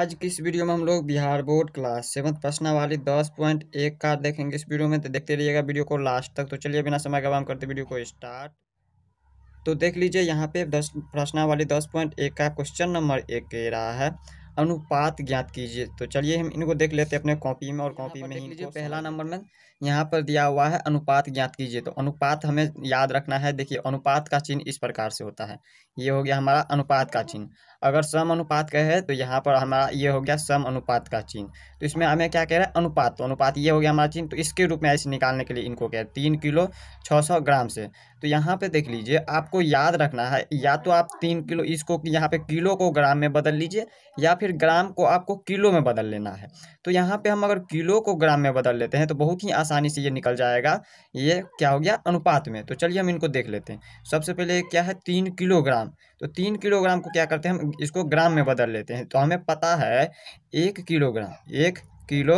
आज की इस वीडियो में हम लोग बिहार बोर्ड क्लास सेवन्थ प्रश्न वाली दस पॉइंट एक का देखेंगे इस वीडियो में तो देखते रहिएगा वीडियो को लास्ट तक तो चलिए बिना समय गवाम करते वीडियो को स्टार्ट तो देख लीजिए यहाँ पे दस वाली दस पॉइंट एक का क्वेश्चन नंबर एक कह रहा है अनुपात ज्ञात कीजिए तो चलिए हम इनको देख लेते हैं अपने कॉपी में और कॉपी में पहला नंबर में यहाँ पर दिया हुआ है अनुपात ज्ञात कीजिए तो अनुपात हमें याद रखना है देखिए अनुपात का चिन्ह इस प्रकार से होता है ये हो गया हमारा अनुपात का चिन्ह अगर सम अनुपात का है तो यहाँ पर हमारा ये हो गया सम अनुपात का चिन्ह तो इसमें हमें क्या कह रहा है अनुपात तो अनुपात ये हो गया हमारा चिन्ह तो इसके रूप में ऐसे निकालने के लिए इनको कह तीन किलो छः ग्राम से तो यहाँ पर देख लीजिए आपको याद रखना है या तो आप तीन किलो इसको यहाँ पर किलो को ग्राम में बदल लीजिए या फिर ग्राम को आपको किलो में बदल लेना है तो यहाँ पर हम अगर किलो को ग्राम में बदल लेते हैं तो बहुत ही आसानी से ये निकल जाएगा ये क्या हो गया अनुपात में तो चलिए हम इनको देख लेते हैं सबसे पहले क्या है तीन किलोग्राम तो तीन किलोग्राम को क्या करते हैं हम इसको ग्राम में बदल लेते हैं तो हमें पता है एक किलोग्राम एक किलो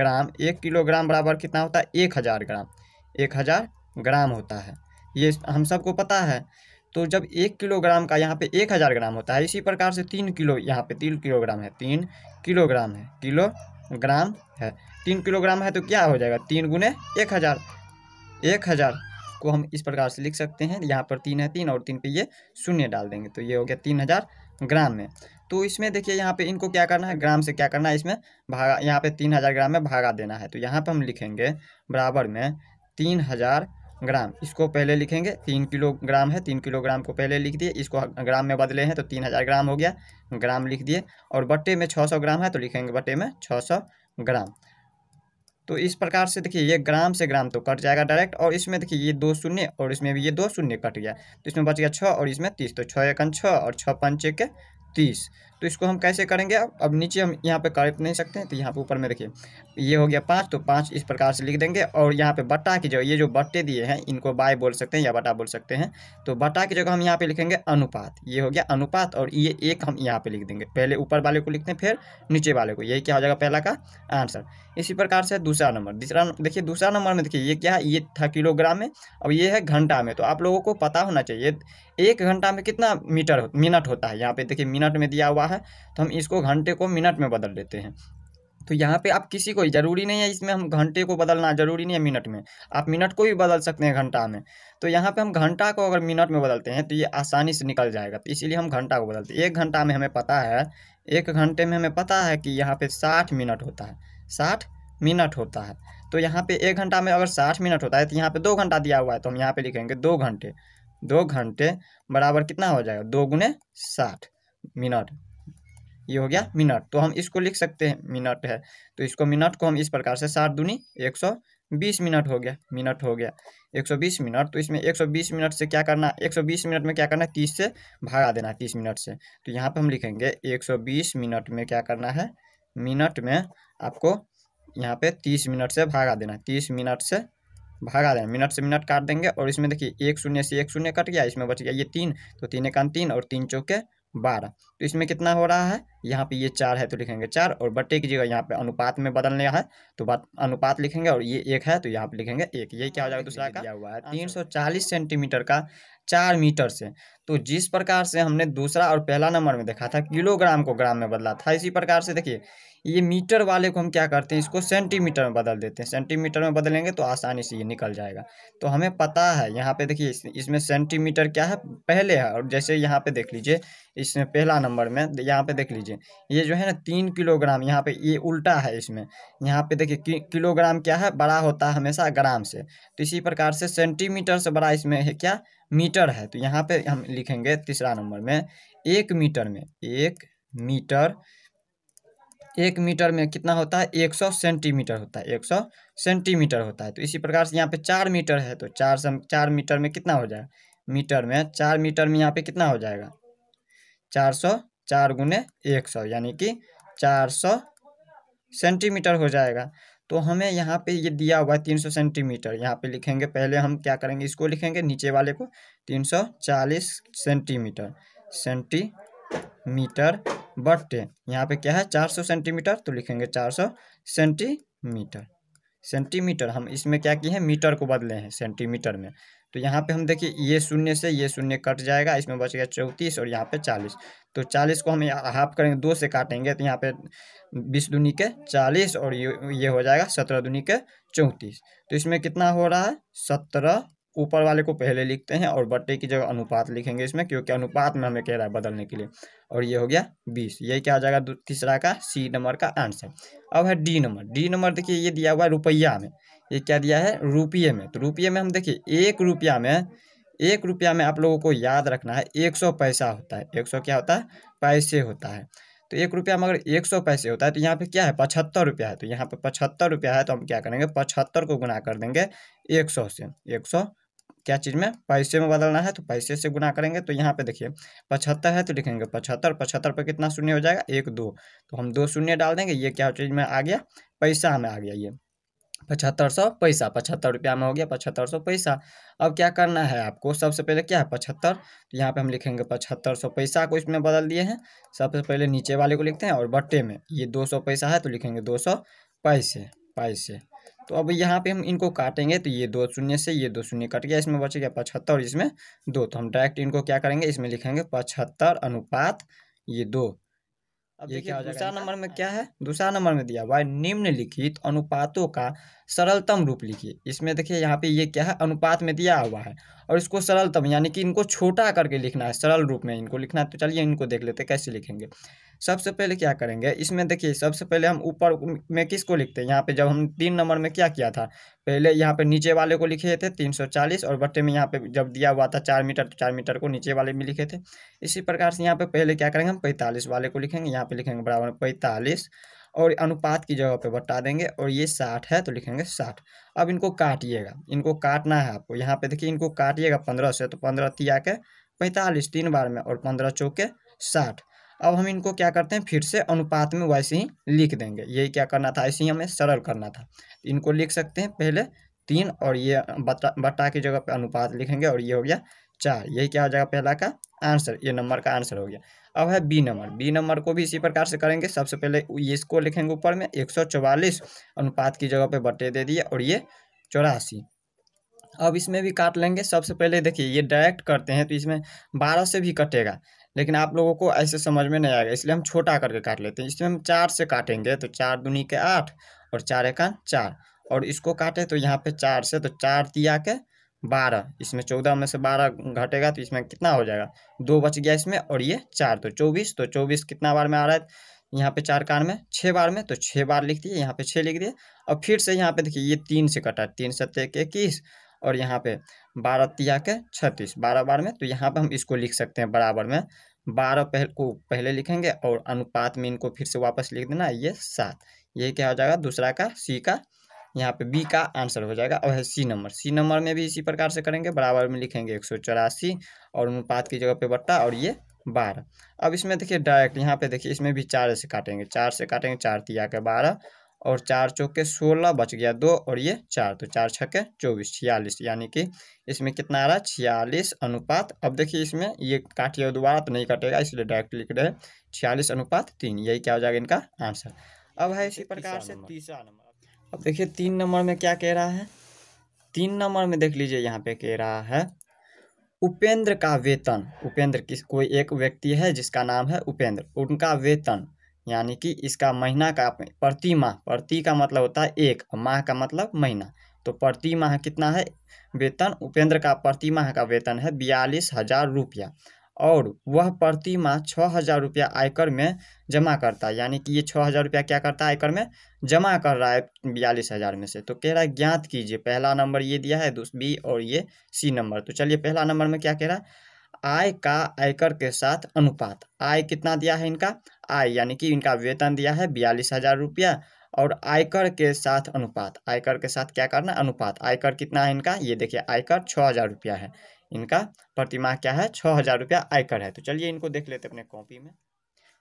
ग्राम एक किलोग्राम बराबर कितना होता है एक हज़ार ग्राम एक हज़ार ग्राम होता है ये हम सबको पता है तो जब एक किलोग्राम का यहाँ पे एक हज़ार ग्राम होता है इसी प्रकार से तीन किलो यहाँ पे तीन किलोग्राम है तीन किलोग्राम है किलो ग्राम है तीन किलोग्राम है तो क्या हो जाएगा तीन गुने एक हज़ार एक हज़ार को हम इस प्रकार से लिख सकते हैं यहाँ पर तीन है तीन और तीन पे ये शून्य डाल देंगे तो ये हो गया तीन हज़ार ग्राम में तो इसमें देखिए यहाँ पे इनको क्या करना है ग्राम से क्या करना है इसमें भागा यहाँ पर तीन हज़ार ग्राम में भागा देना है तो यहाँ पर हम लिखेंगे बराबर में तीन हज़ार ग्राम इसको पहले लिखेंगे तीन किलोग्राम है तीन किलोग्राम को पहले लिख दिए इसको ग्राम में बदले हैं तो तीन हज़ार ग्राम हो गया ग्राम लिख दिए और बट्टे में छः सौ ग्राम है तो लिखेंगे बट्टे में छः सौ ग्राम तो इस प्रकार से देखिए ये ग्राम से ग्राम तो कट जाएगा डायरेक्ट और इसमें देखिए ये दो शून्य और इसमें भी ये दो शून्य कट गया तो इसमें बच गया छः और इसमें तीस तो छः एक छः और छः पंच एक तीस तो इसको हम कैसे करेंगे अब अब नीचे हम यहाँ पे कर नहीं सकते हैं तो यहाँ पे ऊपर में देखिए ये हो गया पाँच तो पाँच इस प्रकार से लिख देंगे और यहाँ पे बट्टा की जगह ये जो बट्टे दिए हैं इनको बाय बोल सकते हैं या बटा बोल सकते हैं तो बट्टा की जगह हम यहाँ पे लिखेंगे अनुपात ये हो गया अनुपात और ये एक हम यहाँ पे लिख देंगे पहले ऊपर वाले को लिखते हैं फिर नीचे वाले को यही क्या हो जाएगा पहला का आंसर इसी प्रकार से दूसरा नंबर दूसरा देखिए दूसरा नंबर में देखिए ये क्या है ये था किलोग्राम में और ये है घंटा में तो आप लोगों को पता होना चाहिए एक घंटा में कितना मीटर मिनट होता है यहाँ पे देखिए मिनट में दिया हुआ है है तो हम इसको घंटे को मिनट में बदल देते हैं तो यहाँ पे आप किसी को ज़रूरी नहीं है इसमें हम घंटे को बदलना ज़रूरी नहीं है मिनट में आप मिनट को भी बदल सकते हैं घंटा में तो यहाँ पे हम घंटा को अगर मिनट में बदलते हैं तो ये आसानी से निकल जाएगा तो इसीलिए हम घंटा को बदलते हैं एक घंटा में हमें पता है एक घंटे में हमें पता है कि यहाँ पर साठ मिनट होता है साठ मिनट होता है तो यहाँ पर एक घंटा में अगर साठ मिनट होता है तो यहाँ पर दो घंटा दिया हुआ है तो हम यहाँ पर लिखेंगे दो घंटे दो घंटे बराबर कितना हो जाएगा दो गुने साठ मिनट ये हो गया मिनट तो हम इसको लिख सकते हैं मिनट है तो इसको मिनट को हम इस प्रकार से सात दूनी एक सौ बीस मिनट हो गया मिनट हो गया एक सौ बीस मिनट तो इसमें एक सौ बीस मिनट से क्या करना एक सौ बीस मिनट में क्या करना तीस से भागा देना तीस मिनट से तो यहाँ पर हम लिखेंगे एक सौ बीस मिनट में क्या करना है मिनट में आपको यहाँ पर तीस मिनट से भागा देना तीस मिनट से भागा देना मिनट से मिनट काट देंगे और इसमें देखिए एक शून्य से एक शून्य कट गया इसमें बच गया ये तीन तो तीन एक तीन और तीन चौके बारह तो इसमें कितना हो रहा है यहाँ पे ये चार है तो लिखेंगे चार और बटे की जगह यहाँ पे अनुपात में बदलने है तो बात अनुपात लिखेंगे और ये एक है तो यहाँ पे लिखेंगे एक ये क्या हो जाएगा दूसरा का हुआ है तीन सौ चालीस सेंटीमीटर का चार मीटर से तो जिस प्रकार से हमने दूसरा और पहला नंबर में देखा था किलोग्राम को ग्राम में बदला था इसी प्रकार से देखिए ये मीटर वाले को हम क्या करते हैं इसको सेंटीमीटर में बदल देते हैं सेंटीमीटर में बदलेंगे तो आसानी से ये निकल जाएगा तो हमें पता है यहाँ पे देखिए इस, इसमें सेंटीमीटर क्या है पहले है और जैसे यहाँ पे देख लीजिए इसमें पहला नंबर में यहाँ पे देख लीजिए ये जो है ना तीन किलोग्राम यहाँ पे ये उल्टा है इसमें यहाँ पे देखिए कि, किलोग्राम क्या है बड़ा होता है हमेशा ग्राम से तो इसी प्रकार से सेंटीमीटर से बड़ा इसमें है क्या मीटर है तो यहाँ पे हम लिखेंगे तीसरा नंबर में एक मीटर में एक मीटर एक मीटर में कितना होता है एक सौ सेंटीमीटर होता है एक सौ सेंटीमीटर होता है तो इसी प्रकार से यहाँ पे चार मीटर है तो चार सम चार मीटर में कितना हो जाएगा मीटर में चार मीटर में यहाँ पे कितना हो जाएगा चार सौ चार गुने एक सौ यानी कि चार सौ सेंटीमीटर हो जाएगा तो हमें यहाँ पे ये दिया हुआ है तीन सौ सेंटीमीटर यहाँ पे लिखेंगे पहले हम क्या करेंगे इसको लिखेंगे नीचे वाले को तीन सौ चालीस सेंटीमीटर सेंटीमीटर बट यहाँ पे क्या है चार सौ सेंटीमीटर तो लिखेंगे चार सौ सेंटीमीटर सेंटीमीटर हम इसमें क्या किए हैं मीटर को बदले हैं सेंटीमीटर में तो यहाँ पे हम देखिए ये शून्य से ये शून्य कट जाएगा इसमें बच गया चौंतीस और यहाँ पे चालीस तो चालीस को हम हाफ करेंगे दो से काटेंगे तो यहाँ पे बीस दूनी के चालीस और ये ये हो जाएगा सत्रह दूनी के चौंतीस तो इसमें कितना हो रहा है सत्रह ऊपर वाले को पहले लिखते हैं और बट्टे की जगह अनुपात लिखेंगे इसमें क्योंकि अनुपात में हमें कह रहा है बदलने के लिए और ये हो गया बीस ये क्या आ जाएगा तीसरा का सी नंबर का आंसर अब है डी नंबर डी नंबर देखिए ये दिया हुआ है रुपया में ये क्या दिया है रुपये में तो रुपये में हम देखिए एक रुपया में एक रुपया में आप लोगों को याद रखना है एक सौ पैसा होता है एक सौ क्या होता है पैसे होता है तो एक रुपया में अगर एक सौ पैसे होता है तो यहाँ पे क्या है पचहत्तर रुपया है तो यहाँ पे पचहत्तर रुपया है तो हम क्या करेंगे पचहत्तर को गुना कर देंगे एक सौ से एक सौ क्या चीज़ में पैसे में बदलना है तो पैसे से गुना करेंगे तो यहाँ पे देखिए पचहत्तर है तो लिखेंगे पचहत्तर पचहत्तर पर कितना शून्य हो जाएगा एक दो तो हम दो शून्य डाल देंगे ये क्या चीज़ में आ गया पैसा हमें आ गया ये पचहत्तर सौ पैसा पचहत्तर रुपया में हो गया पचहत्तर सौ पैसा अब क्या करना है आपको सबसे पहले क्या है पचहत्तर तो यहाँ पे हम लिखेंगे पचहत्तर सौ पैसा को इसमें बदल दिए हैं सबसे पहले नीचे वाले को लिखते हैं और बट्टे में ये दो सौ पैसा है तो लिखेंगे दो सौ पैसे पैसे तो अब यहाँ पे हम इनको काटेंगे तो ये दो शून्य से ये दो शून्य कट गया इसमें बच गया पचहत्तर और इसमें दो तो हम डायरेक्ट इनको क्या करेंगे इसमें लिखेंगे पचहत्तर अनुपात ये दो अब क्या दूसरा नंबर में क्या है दूसरा नंबर में दिया हुआ है निम्नलिखित अनुपातों का सरलतम रूप लिखिए इसमें देखिए यहाँ पे ये क्या है अनुपात में दिया हुआ है और इसको सरलतम यानी कि इनको छोटा करके लिखना है सरल रूप में इनको लिखना है तो चलिए इनको देख लेते कैसे लिखेंगे सबसे पहले क्या करेंगे इसमें देखिए सबसे पहले हम ऊपर में किसको लिखते हैं यहाँ पे जब हम तीन नंबर में क्या किया था पहले यहाँ पे नीचे वाले को लिखे थे 340 और बट्टे में यहाँ पे जब दिया हुआ था चार मीटर तो चार मीटर को नीचे वाले में लिखे थे इसी प्रकार से यहाँ पे पहले क्या करेंगे हम पैंतालीस वाले को लिखेंगे यहाँ पे लिखेंगे बराबर पैंतालीस और अनुपात की जगह पे बटा देंगे और ये साठ है तो लिखेंगे साठ अब इनको काटिएगा इनको काटना है आपको यहाँ पे देखिए इनको काटिएगा पंद्रह से तो पंद्रह तिया के पैंतालीस तीन बार में और पंद्रह चौके साठ अब हम इनको क्या करते हैं फिर से अनुपात में वैसे ही लिख देंगे यही क्या करना था ऐसे ही हमें सरल करना था इनको लिख सकते हैं पहले तीन और ये बटा बटा की जगह पे अनुपात लिखेंगे और ये हो गया चार यही क्या हो जाएगा पहला का आंसर ये नंबर का आंसर हो गया अब है बी नंबर बी नंबर को भी इसी प्रकार से करेंगे सबसे पहले इसको लिखेंगे ऊपर में एक अनुपात की जगह पे बटे दे दिए और ये चौरासी अब इसमें भी काट लेंगे सबसे पहले देखिए ये डायरेक्ट करते हैं तो इसमें बारह से भी कटेगा लेकिन आप लोगों को ऐसे समझ में नहीं आएगा इसलिए हम छोटा करके काट लेते हैं इसमें हम चार से काटेंगे तो चार दुनी के आठ और चार एक चार और इसको काटे तो यहाँ पे चार से तो चार तिया के बारह इसमें चौदह में से बारह घटेगा तो इसमें कितना हो जाएगा दो बच गया इसमें और ये चार तो चौबीस तो चौबीस कितना बार में आ रहा है यहाँ पे चार कार में छः बार में तो छः बार लिख दिए यहाँ पे छः लिख दिए और फिर से यहाँ पे देखिए ये तीन से कटा तीन सत्य इक्कीस और यहाँ पे बारह तिया के छत्तीस बारह बार में तो यहाँ पर हम इसको लिख सकते हैं बराबर में बारह पहल को पहले लिखेंगे और अनुपात में इनको फिर से वापस लिख देना ये सात ये क्या हो जाएगा दूसरा का सी का यहाँ पे बी का आंसर हो जाएगा और है सी नंबर सी नंबर में भी इसी प्रकार से करेंगे बराबर में लिखेंगे एक सौ चौरासी और अनुपात की जगह पे बट्टा और ये बारह अब इसमें देखिए डायरेक्ट यहाँ पे देखिए इसमें भी चार से काटेंगे चार से काटेंगे चार तिया के बारह और चार चौके सोलह बच गया दो और ये चार तो चार के चौबीस छियालीस यानी कि इसमें कितना आ रहा है छियालीस अनुपात अब देखिए इसमें ये काटिए दोबारा तो नहीं काटेगा इसलिए डायरेक्ट लिख रहे हैं छियालीस अनुपात तीन यही क्या हो जाएगा इनका आंसर अब है इसी प्रकार से तीसरा नंबर अब देखिए तीन नंबर में क्या कह रहा है तीन नंबर में देख लीजिए यहाँ पे कह रहा है उपेंद्र का वेतन उपेंद्र किस कोई एक व्यक्ति है जिसका नाम है उपेंद्र उनका वेतन यानी कि इसका महीना का प्रति माह प्रति का मतलब होता है एक माह का मतलब महीना तो प्रति माह कितना है वेतन उपेंद्र का प्रति माह का वेतन है बयालीस हज़ार रुपया और वह प्रति माह छः हज़ार रुपया आयकर में जमा करता है यानी कि ये छः हज़ार रुपया क्या करता है आयकर में जमा कर रहा है बयालीस हज़ार में से तो कह रहा है ज्ञात कीजिए पहला नंबर ये दिया है दूस बी और ये सी नंबर तो चलिए पहला नंबर में क्या कह रहा है आय का आयकर के साथ अनुपात आय कितना दिया है इनका आय यानी कि इनका वेतन दिया है बयालीस हजार रुपया और आयकर के साथ अनुपात आयकर के साथ क्या करना अनुपात आयकर कितना है इनका ये देखिए आयकर छः हज़ार रुपया है इनका प्रतिमाह क्या है छः हज़ार रुपया आयकर है तो चलिए इनको देख लेते अपने कॉपी में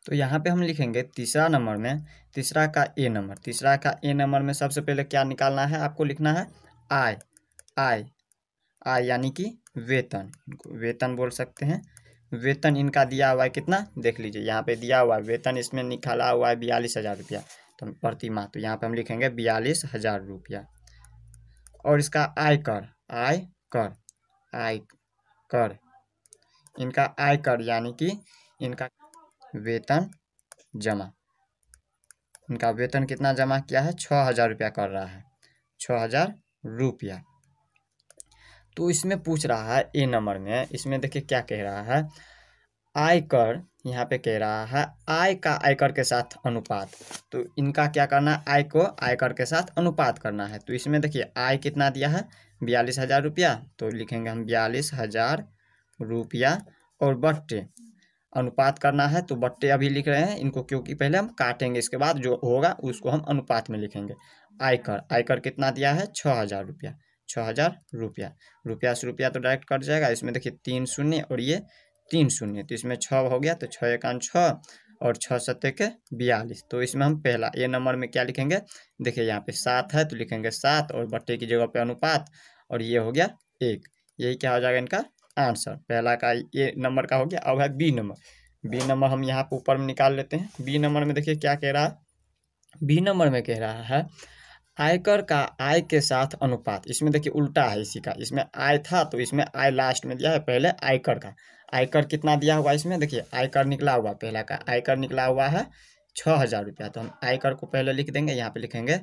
तो यहाँ पे हम लिखेंगे तीसरा नंबर में तीसरा का ए नंबर तीसरा का ए नंबर में सबसे पहले क्या निकालना है आपको लिखना है आय आय आय यानी कि वेतन वेतन बोल सकते हैं वेतन इनका दिया हुआ है कितना देख लीजिए यहाँ पे दिया हुआ है वेतन इसमें निकाला हुआ है बयालीस हज़ार रुपया तो प्रति माह तो यहाँ पे हम लिखेंगे बयालीस हज़ार रुपया और इसका आयकर आय कर आय कर इनका आय कर यानी कि इनका वेतन जमा इनका वेतन कितना जमा किया है छः हज़ार रुपया कर रहा है छः हज़ार रुपया तो इसमें पूछ रहा है ए नंबर में इसमें देखिए क्या कह रहा है आयकर यहाँ पे कह रहा है आय का आयकर के साथ अनुपात तो इनका क्या करना है आय को आयकर के साथ अनुपात करना है तो इसमें देखिए आय कितना दिया है बयालीस हज़ार रुपया तो लिखेंगे हम बयालीस हज़ार रुपया और बट्टे अनुपात करना है तो बट्टे अभी लिख रहे हैं इनको क्योंकि पहले हम काटेंगे इसके बाद जो होगा उसको हम अनुपात में लिखेंगे आयकर आयकर कितना दिया है छः हज़ार रुपया छः हज़ार रुपया रुपया से रुपया तो डायरेक्ट कट जाएगा इसमें देखिए तीन शून्य और ये तीन शून्य तो इसमें छः हो गया तो छः एकान छः और छः सत्य के बयालीस तो इसमें हम पहला ए नंबर में क्या लिखेंगे देखिए यहाँ पे सात है तो लिखेंगे सात और बट्टे की जगह पे अनुपात और ये हो गया एक यही क्या हो जाएगा इनका आंसर पहला का ये नंबर का हो गया अब है बी नंबर बी नंबर हम यहाँ पे ऊपर में निकाल लेते हैं बी नंबर में देखिए क्या कह रहा है बी नंबर में कह रहा है आयकर का आय के साथ अनुपात इसमें देखिए उल्टा है इसी का इसमें आय था तो इसमें आय लास्ट में दिया है पहले आयकर का आयकर कितना दिया हुआ इसमें देखिए आयकर निकला हुआ पहला का आयकर निकला हुआ है छः हज़ार रुपया तो हम आयकर को पहले लिख देंगे यहाँ पे लिखेंगे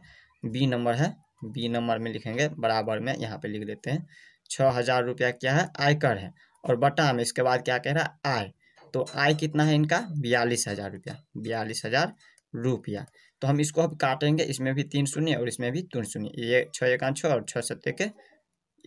बी नंबर है बी नंबर में लिखेंगे बराबर में यहाँ पे लिख देते हैं छः हज़ार रुपया क्या है आयकर है और बटा में इसके बाद क्या कह रहा है आय तो आय कितना है इनका बयालीस हज़ार रुपया बयालीस हज़ार रुपया तो हम इसको अब काटेंगे इसमें भी तीन शून्य और इसमें भी तीन शून्य ये छः एकान छः और छः सत्य के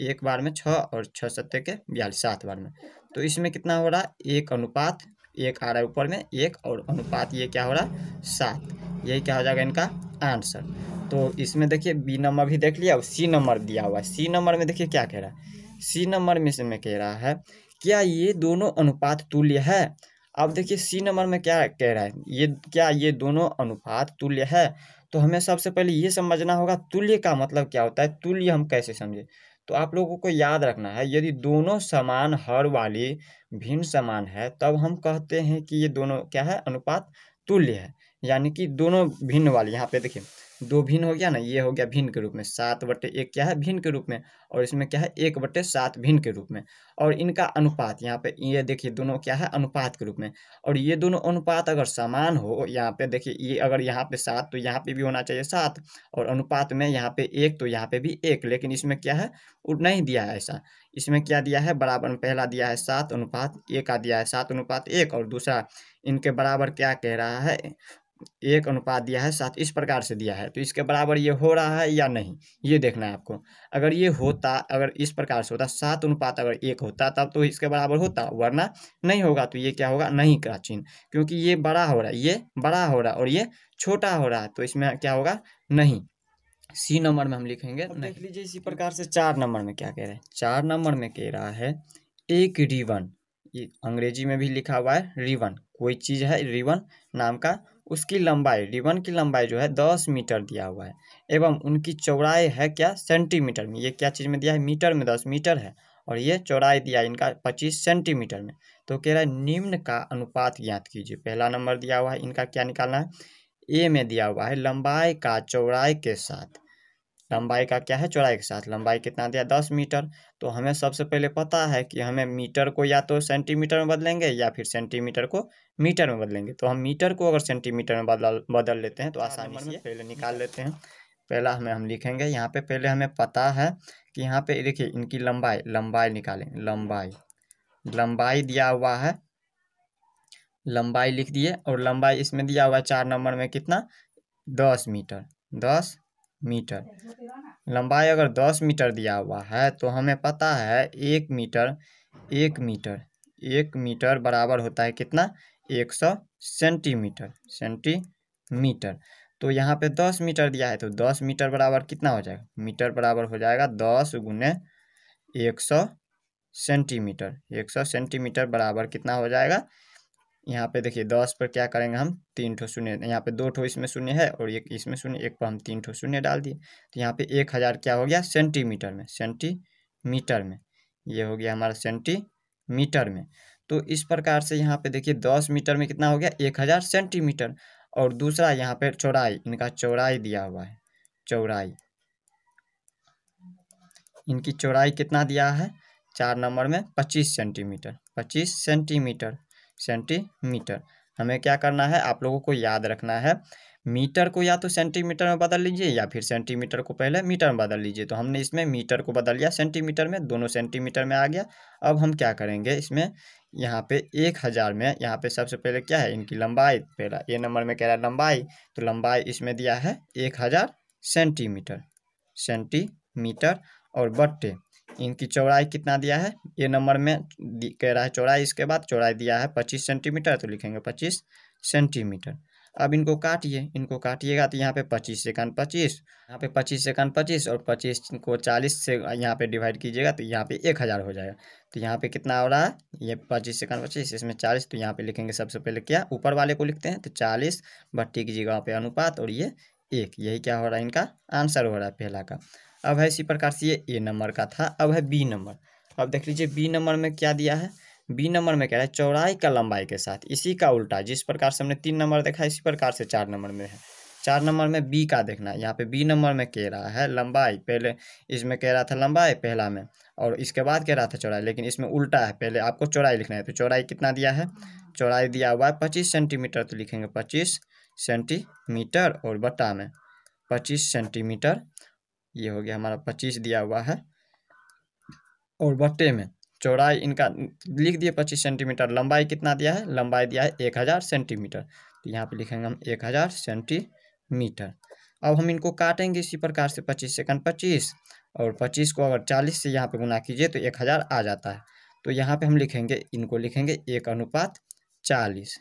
एक बार में छः और छः सत्य के बयालीस सात बार में तो इसमें कितना हो रहा है एक अनुपात एक आ रहा है ऊपर में एक और अनुपात ये क्या हो रहा है सात यही क्या हो जाएगा इनका आंसर तो इसमें देखिए बी नंबर भी देख लिया और सी नंबर दिया हुआ है सी नंबर में देखिए क्या कह रहा है सी नंबर में इसमें कह रहा है क्या ये दोनों अनुपात तुल्य है अब देखिए सी नंबर में क्या कह रहा है ये क्या ये दोनों अनुपात तुल्य है तो हमें सबसे पहले ये समझना होगा तुल्य का मतलब क्या होता है तुल्य हम कैसे समझे तो आप लोगों को याद रखना है यदि दोनों समान हर वाली भिन्न समान है तब हम कहते हैं कि ये दोनों क्या है अनुपात तुल्य है यानी कि दोनों भिन्न वाली यहाँ पे देखिए दो भिन्न हो गया ना ये हो गया भिन्न के रूप में सात बटे एक क्या है भिन्न के रूप में और इसमें क्या है एक बटे सात भिन्न के रूप में और इनका अनुपात यहाँ पे ये देखिए दोनों क्या है अनुपात के रूप में और ये दोनों अनुपात अगर समान हो यहाँ पे देखिए ये अगर यहाँ पे सात तो यहाँ पे भी होना चाहिए सात और अनुपात में यहाँ पे एक तो यहाँ पे भी एक लेकिन इसमें क्या है नहीं दिया है ऐसा इसमें क्या दिया है बराबर पहला दिया है सात अनुपात एक का दिया है सात अनुपात एक और दूसरा इनके बराबर क्या कह रहा है एक अनुपात दिया है सात इस प्रकार से दिया है तो इसके बराबर ये हो रहा है या नहीं ये देखना है आपको अगर ये होता अगर इस प्रकार से होता सात अनुपात अगर एक होता तब तो इसके बराबर होता वरना नहीं होगा तो ये क्या होगा नहीं का चिन्ह क्योंकि ये बड़ा हो रहा है ये बड़ा हो रहा है और ये छोटा हो रहा है तो इसमें क्या होगा नहीं सी नंबर में हम लिखेंगे देख लीजिए इसी प्रकार से चार नंबर में क्या कह रहे हैं चार नंबर में कह रहा है एक रिवन ये अंग्रेजी में भी लिखा हुआ है रिवन कोई चीज़ है रिवन नाम का उसकी लंबाई रिबन की लंबाई जो है दस मीटर दिया हुआ है एवं उनकी चौड़ाई है क्या सेंटीमीटर में ये क्या चीज़ में दिया है मीटर में दस मीटर है और ये चौड़ाई दिया है इनका पच्चीस सेंटीमीटर में तो कह रहा है निम्न का अनुपात ज्ञात कीजिए पहला नंबर दिया हुआ है इनका क्या निकालना है ए में दिया हुआ है लंबाई का चौड़ाई के साथ लंबाई का क्या है चौड़ाई के साथ लंबाई कितना दिया दस मीटर तो हमें सबसे पहले पता है कि हमें मीटर को या तो सेंटीमीटर में बदलेंगे या फिर सेंटीमीटर को मीटर में बदलेंगे तो हम मीटर को अगर सेंटीमीटर में बदल बदल लेते हैं तो आसानी से पहले निकाल लेते हैं पहला हमें हम लिखेंगे यहाँ पे पहले हमें पता है कि यहाँ पे देखिए इनकी लंबाई लंबाई निकालेंगे लंबाई लंबाई दिया हुआ है लंबाई लिख दिए और लंबाई इसमें दिया हुआ है चार नंबर में कितना दस मीटर दस मीटर लंबाई अगर दस मीटर दिया हुआ है तो हमें पता है एक मीटर एक मीटर एक मीटर बराबर होता है कितना एक सौ सेंटीमीटर सेंटीमीटर तो यहाँ पे दस मीटर दिया है तो दस मीटर बराबर कितना हो जाएगा मीटर बराबर हो जाएगा दस गुने एक सौ सेंटीमीटर एक सौ सेंटीमीटर बराबर कितना हो जाएगा यहाँ पे देखिए दस पर क्या करेंगे हम तीन ठो शून्य यहाँ पे दो ठो इसमें शून्य है और एक इसमें शून्य एक पर हम तीन ठो शून्य डाल दिए तो यहाँ पे एक हज़ार क्या हो गया सेंटीमीटर में सेंटीमीटर में ये हो गया हमारा सेंटीमीटर में तो इस प्रकार से यहाँ पे देखिए दस मीटर में कितना हो गया एक हज़ार सेंटीमीटर और दूसरा यहाँ पर चौड़ाई इनका चौड़ाई दिया हुआ है चौड़ाई इनकी चौड़ाई कितना दिया है चार नंबर में पच्चीस सेंटीमीटर पच्चीस सेंटीमीटर सेंटीमीटर हमें क्या करना है आप लोगों को याद रखना है मीटर को या तो सेंटीमीटर में बदल लीजिए या फिर सेंटीमीटर को पहले मीटर में बदल लीजिए तो हमने इसमें मीटर को बदल लिया सेंटीमीटर में दोनों सेंटीमीटर में आ गया अब हम क्या करेंगे इसमें यहाँ पे एक हज़ार में यहाँ पे सबसे पहले क्या है इनकी लंबाई पहला ए नंबर में कह रहा है लंबाई तो लंबाई इसमें दिया है एक हज़ार सेंटीमीटर सेंटीमीटर और बट्टे इनकी चौड़ाई कितना दिया है ये नंबर में कह रहा है चौड़ाई इसके बाद चौड़ाई दिया है पच्चीस सेंटीमीटर तो लिखेंगे पच्चीस सेंटीमीटर अब इनको काटिए इनको काटिएगा तो यहाँ पे पच्चीस से कान पच्चीस यहाँ पे पच्चीस से कान पच्चीस और पच्चीस को चालीस से यहाँ पे डिवाइड कीजिएगा तो यहाँ पे एक हज़ार हो जाएगा तो यहाँ पे कितना हो रहा है ये पच्चीस से कान पच्चीस इसमें चालीस तो यहाँ पे लिखेंगे सबसे पहले क्या ऊपर वाले को लिखते हैं तो चालीस भट्टी कीजिएगा वहाँ पे अनुपात और ये एक यही क्या हो रहा है इनका आंसर हो रहा है पहला का अब है इसी प्रकार से ये ए नंबर का था अब है बी नंबर अब देख लीजिए बी नंबर में क्या दिया है बी नंबर में कह रहा है चौड़ाई का लंबाई के साथ इसी का उल्टा जिस प्रकार से हमने तीन नंबर देखा इसी प्रकार से चार नंबर में है चार नंबर में बी का देखना है यहाँ पे बी नंबर में कह रहा है लंबाई पहले इसमें कह रहा था लंबाई पहला में और इसके बाद कह रहा था चौड़ाई लेकिन इसमें उल्टा है पहले आपको चौड़ाई लिखना है तो चौड़ाई कितना दिया है चौड़ाई दिया हुआ है पच्चीस सेंटीमीटर तो लिखेंगे पच्चीस सेंटीमीटर और बट्टा में पच्चीस सेंटीमीटर ये हो गया हमारा पच्चीस दिया हुआ है और बट्टे में चौड़ाई इनका लिख दिए पच्चीस सेंटीमीटर लंबाई कितना दिया है लंबाई दिया है एक हज़ार सेंटीमीटर तो यहाँ पे लिखेंगे हम एक हज़ार सेंटीमीटर अब हम इनको काटेंगे इसी प्रकार से पच्चीस सेकंड पच्चीस और पच्चीस को अगर चालीस से यहाँ पे गुना कीजिए तो एक हज़ार आ जाता है तो यहाँ पे हम लिखेंगे इनको लिखेंगे एक अनुपात चालीस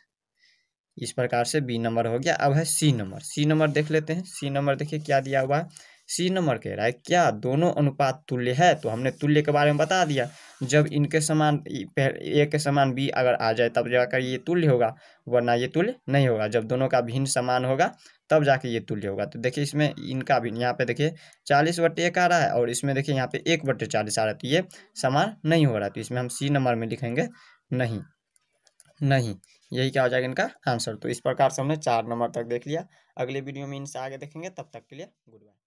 इस प्रकार से बी नंबर हो गया अब है सी नंबर सी नंबर देख लेते हैं सी नंबर देखिए क्या दिया हुआ है सी नंबर कह रहा है क्या दोनों अनुपात तुल्य है तो हमने तुल्य के बारे में बता दिया जब इनके समान ए के समान बी अगर आ जाए तब जाकर ये तुल्य होगा वरना ये तुल्य नहीं होगा जब दोनों का भिन्न समान होगा तब जाके ये तुल्य होगा तो देखिए इसमें इनका भी यहाँ पे देखिए चालीस बटे एक आ रहा है और इसमें देखिए यहाँ पे एक बटे चालीस आ रहा है तो ये समान नहीं हो रहा तो इसमें हम सी नंबर में लिखेंगे नहीं नहीं यही क्या हो जाएगा इनका आंसर तो इस प्रकार से हमने चार नंबर तक देख लिया अगले वीडियो में इनसे आगे देखेंगे तब तक के लिए गुड बाय